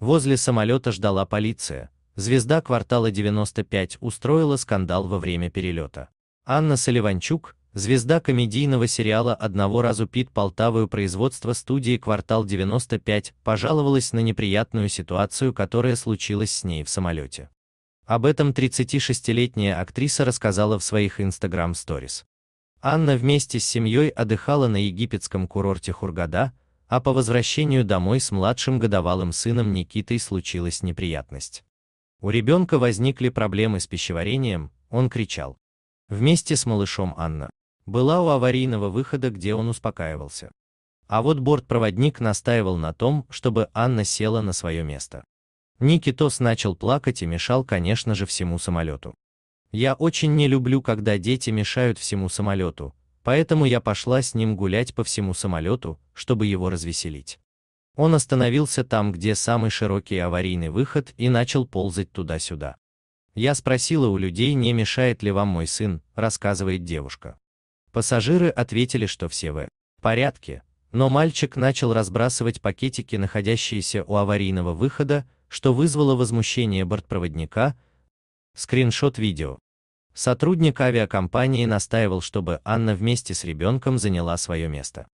Возле самолета ждала полиция. Звезда квартала 95 устроила скандал во время перелета. Анна Соливанчук, звезда комедийного сериала «Одного разу Пит Полтавою» производства студии «Квартал 95» пожаловалась на неприятную ситуацию, которая случилась с ней в самолете. Об этом 36-летняя актриса рассказала в своих Instagram-сторис. Анна вместе с семьей отдыхала на египетском курорте Хургада, а по возвращению домой с младшим годовалым сыном Никитой случилась неприятность. У ребенка возникли проблемы с пищеварением, он кричал. Вместе с малышом Анна была у аварийного выхода, где он успокаивался. А вот бортпроводник настаивал на том, чтобы Анна села на свое место. Никитос начал плакать и мешал, конечно же, всему самолету. Я очень не люблю, когда дети мешают всему самолету, Поэтому я пошла с ним гулять по всему самолету, чтобы его развеселить. Он остановился там, где самый широкий аварийный выход, и начал ползать туда-сюда. Я спросила у людей, не мешает ли вам мой сын, рассказывает девушка. Пассажиры ответили, что все в порядке, но мальчик начал разбрасывать пакетики, находящиеся у аварийного выхода, что вызвало возмущение бортпроводника. Скриншот видео. Сотрудник авиакомпании настаивал, чтобы Анна вместе с ребенком заняла свое место.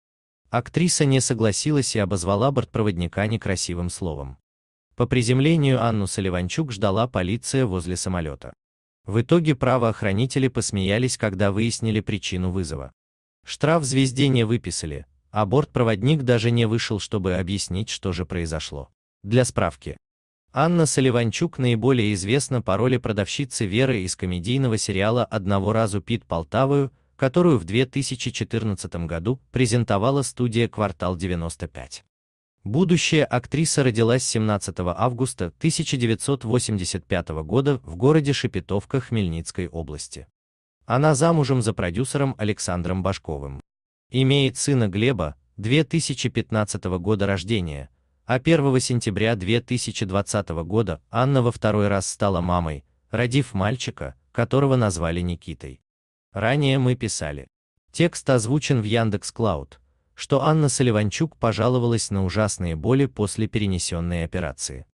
Актриса не согласилась и обозвала бортпроводника некрасивым словом. По приземлению Анну Соливанчук ждала полиция возле самолета. В итоге правоохранители посмеялись, когда выяснили причину вызова. Штраф звезде не выписали, а бортпроводник даже не вышел, чтобы объяснить, что же произошло. Для справки, Анна Соливанчук наиболее известна по роли продавщицы Веры из комедийного сериала «Одного разу Пит Полтавою», которую в 2014 году презентовала студия «Квартал 95». Будущая актриса родилась 17 августа 1985 года в городе Шепетовка Хмельницкой области. Она замужем за продюсером Александром Башковым. Имеет сына Глеба, 2015 года рождения, а 1 сентября 2020 года Анна во второй раз стала мамой, родив мальчика, которого назвали Никитой. Ранее мы писали. Текст озвучен в Яндекс Клауд, что Анна Соливанчук пожаловалась на ужасные боли после перенесенной операции.